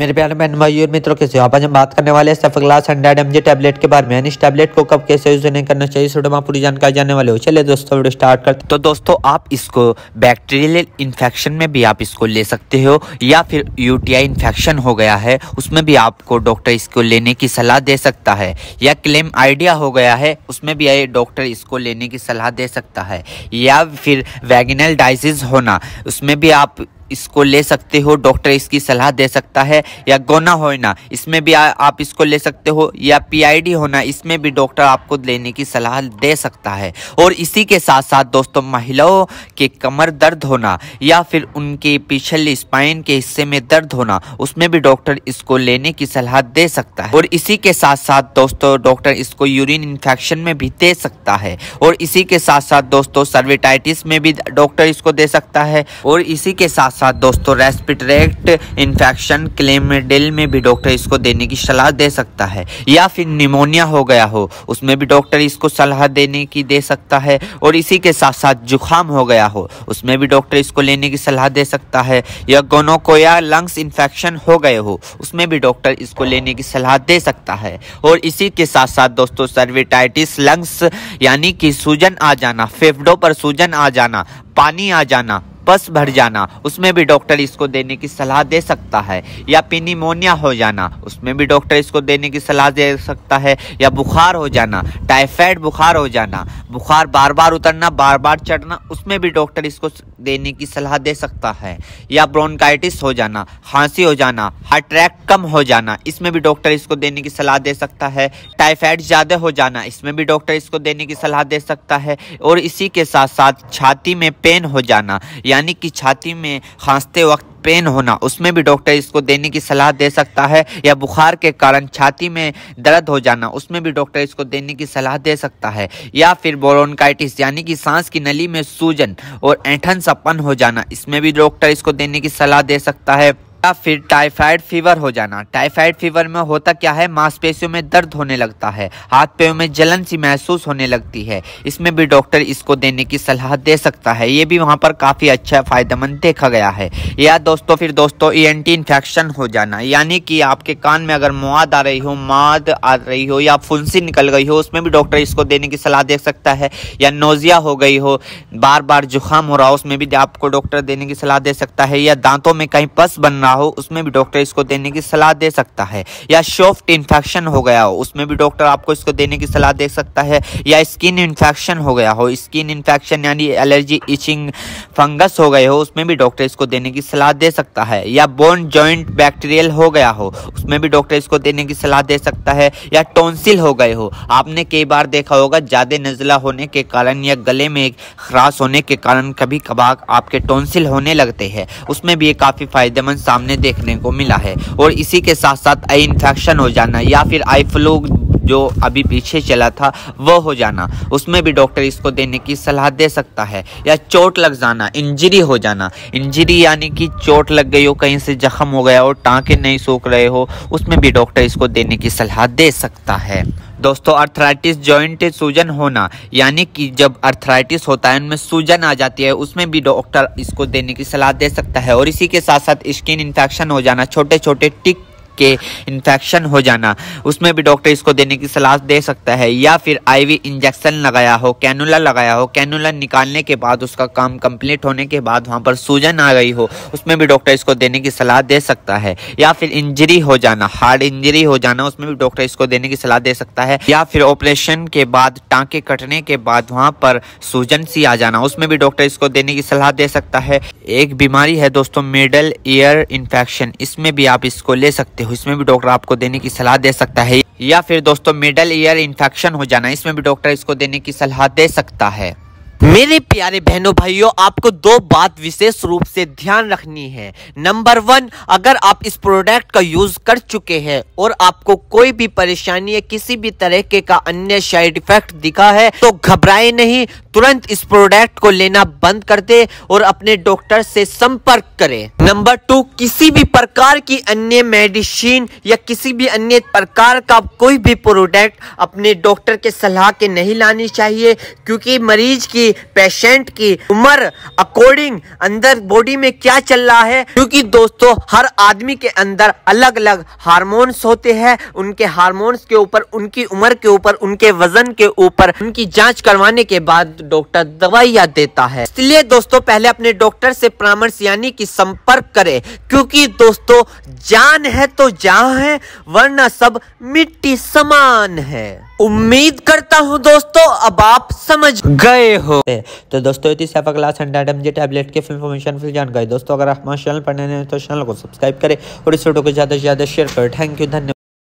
मेरे प्यारे बहन भाई और मित्रों कैसे हो आप आज हम बात करने वाले हैं सेफग्लास हंड्रेड एम टैबलेट के बारे में इस टैबलेट को कब कैसे यूज नहीं करना चाहिए सोडो में पूरी जानकारी जाने वाले हो चलिए दोस्तों वीडियो स्टार्ट करते तो दोस्तों आप इसको बैक्टीरियल इन्फेक्शन में भी आप इसको ले सकते हो या फिर यूटीआई इन्फेक्शन हो गया है उसमें भी आपको डॉक्टर इसको लेने की सलाह दे सकता है या क्लेम आइडिया हो गया है उसमें भी डॉक्टर इसको लेने की सलाह दे सकता है या फिर वैगिनल डाइजिज होना उसमें भी आप इसको ले सकते हो डॉक्टर इसकी सलाह दे सकता है या गोना होना इसमें भी आ, आप इसको ले सकते हो या पीआईडी होना इसमें भी डॉक्टर आपको लेने की सलाह दे सकता है और इसी के साथ साथ दोस्तों महिलाओं के कमर दर्द होना या फिर उनके पिछले स्पाइन के हिस्से में दर्द होना उसमें भी डॉक्टर इसको लेने की सलाह दे सकता है और इसी के साथ साथ दोस्तों डॉक्टर इसको यूरिन इन्फेक्शन में भी दे सकता है और इसी के साथ साथ दोस्तों सर्विटाइटिस में भी डॉक्टर इसको दे सकता है और इसी के साथ साथ दोस्तों रेस्पिट्रेक्ट इन्फेक्शन क्लेमेडिल में भी डॉक्टर इसको देने की सलाह दे सकता है या फिर निमोनिया हो गया हो उसमें भी डॉक्टर इसको सलाह देने की दे सकता है और इसी के साथ साथ जुखाम हो गया हो उसमें भी डॉक्टर इसको लेने की सलाह दे सकता है या गोनोकोया लंग्स इन्फेक्शन हो गए हो उसमें भी डॉक्टर इसको लेने की सलाह दे सकता है और इसी के साथ साथ दोस्तों सर्विटाइटिस लंग्स यानी कि सूजन आ जाना फेफड़ों पर सूजन आ जाना पानी आ जाना बस भर जाना उसमें भी डॉक्टर इसको देने की सलाह दे सकता है या पिनीमोनिया हो जाना उसमें भी डॉक्टर इसको देने की सलाह दे सकता है या बुखार हो जाना टाइफाइड बुखार हो जाना बुखार बार बार उतरना बार बार चढ़ना उसमें भी डॉक्टर इसको देने की सलाह दे सकता है या ब्रोनकाइटिस हो जाना खांसी हो जाना हार्ट कम हो जाना इसमें भी डॉक्टर इसको देने की सलाह दे सकता है टाइफाइड ज़्यादा हो जाना इसमें भी डॉक्टर इसको देने की सलाह दे सकता है और इसी के साथ साथ छाती में पेन हो जाना या यानी कि छाती में खांसते वक्त पेन होना उसमें भी डॉक्टर इसको देने की सलाह दे सकता है या बुखार के कारण छाती में दर्द हो जाना उसमें भी डॉक्टर इसको देने की सलाह दे सकता है या फिर बोरोनकाइटिस यानी कि सांस की नली में सूजन और ऐठन सपन हो जाना इसमें भी डॉक्टर इसको देने की सलाह दे सकता है या फिर टाइफाइड फीवर हो जाना टाइफाइड फीवर में होता क्या है मांसपेशियों में दर्द होने लगता है हाथ पैरों में जलन सी महसूस होने लगती है इसमें भी डॉक्टर इसको देने की सलाह दे सकता है ये भी वहाँ पर काफ़ी अच्छा फ़ायदेमंद देखा गया है या दोस्तों फिर दोस्तों ई एन इन्फेक्शन हो जाना यानी कि आपके कान में अगर मुआद आ रही हो माद आ रही हो या फुंसी निकल गई हो उसमें भी डॉक्टर इसको देने की सलाह दे सकता है या नोजिया हो गई हो बार बार जुकाम हो रहा हो उसमें भी आपको डॉक्टर देने की सलाह दे सकता है या दांतों में कहीं पस बन रहा हो उसमें भी डॉक्टर इसको देने की सलाह दे सकता है या शॉफ्ट इन्फेक्शन हो गया हो उसमें भी डॉक्टर आपको इसको देने की सलाह दे सकता है या स्किन इन्फेक्शन हो गया हो स्किन इन्फेक्शन यानी एलर्जी इचिंग फंगस हो गए हो उसमें भी डॉक्टर इसको देने की सलाह दे सकता है या बोन ज्वाइंट बैक्टीरियल हो गया हो उसमें भी डॉक्टर इसको देने की सलाह दे सकता है या टोंसिल हो गए हो आपने कई बार देखा होगा ज़्यादा नज़ला होने के कारण या गले में खराश होने के कारण कभी कभार आपके टोंसिल होने लगते हैं उसमें भी ये काफ़ी फ़ायदेमंद सामने देखने को मिला है और इसी के साथ साथ आई इन्फेक्शन हो जाना या फिर आई फ्लू जो अभी पीछे चला था वह हो जाना उसमें भी डॉक्टर इसको देने की सलाह दे सकता है या चोट लग जाना इंजरी हो जाना इंजरी यानी कि चोट लग गई हो कहीं से जख्म हो गया हो टाँके नहीं सूख रहे हो उसमें भी डॉक्टर इसको देने की सलाह दे सकता है दोस्तों अर्थराइटिस जॉइंट सूजन होना यानी कि जब अर्थराइटिस होता है उनमें सूजन आ जाती है उसमें भी डॉक्टर इसको देने की सलाह दे सकता है और इसी के साथ साथ स्किन इन्फेक्शन हो जाना छोटे छोटे टिक के इन्फेक्शन हो जाना उसमें भी डॉक्टर इसको देने की सलाह दे सकता है या फिर आईवी इंजेक्शन लगाया हो कैनुला लगाया हो कैनुला निकालने के बाद उसका काम कंप्लीट होने के बाद वहाँ पर सूजन आ गई हो उसमें भी डॉक्टर इसको देने की सलाह दे सकता है या फिर इंजरी हो जाना हार्ड इंजरी हो जाना उसमें भी डॉक्टर इसको देने की सलाह दे सकता है या फिर ऑपरेशन के बाद टाँके कटने के बाद वहाँ पर सूजन सी आ जाना उसमें भी डॉक्टर इसको देने की सलाह दे सकता है एक बीमारी है दोस्तों मिडल ईयर इन्फेक्शन इसमें भी आप इसको ले सकते हो हो इसमें भी डॉक्टर आपको देने की सलाह दे सकता है या फिर दोस्तों मिडल ईयर इन्फेक्शन हो जाना इसमें भी डॉक्टर इसको देने की सलाह दे सकता है मेरे प्यारे बहनों भाइयों आपको दो बात विशेष रूप से ध्यान रखनी है नंबर वन अगर आप इस प्रोडक्ट का यूज कर चुके हैं और आपको कोई भी परेशानी या किसी भी तरीके का अन्य साइड इफेक्ट दिखा है तो घबराए नहीं तुरंत इस प्रोडक्ट को लेना बंद कर दे और अपने डॉक्टर से संपर्क करें नंबर टू किसी भी प्रकार की अन्य मेडिसिन या किसी भी अन्य प्रकार का कोई भी प्रोडक्ट अपने डॉक्टर के सलाह के नहीं लानी चाहिए क्योंकि मरीज की पेशेंट की उम्र अकॉर्डिंग अंदर बॉडी में क्या चल रहा है क्योंकि दोस्तों हर आदमी के अंदर अलग अलग हार्मोन्स होते हैं उनके हार्मोन्स के ऊपर उनकी उम्र के ऊपर उनके वजन के ऊपर उनकी जाँच करवाने के बाद डॉक्टर दवाइयाँ देता है इसलिए दोस्तों पहले अपने डॉक्टर से परामर्श यानी की संपर्क संपर्क करें क्योंकि दोस्तों जान है तो जहां है वरना सब मिट्टी समान है उम्मीद करता हूं दोस्तों अब आप समझ गए हो तो दोस्तों इतनी सफा class hundred M G tablet की फिल्म इन्फॉर्मेशन फिल जानकारी दोस्तों अगर आप हमारे चैनल पर नए हैं तो चैनल को सब्सक्राइब करें और इस वीडियो को ज़्यादा से ज़्यादा शेयर करें थैंक यू धन्यवाद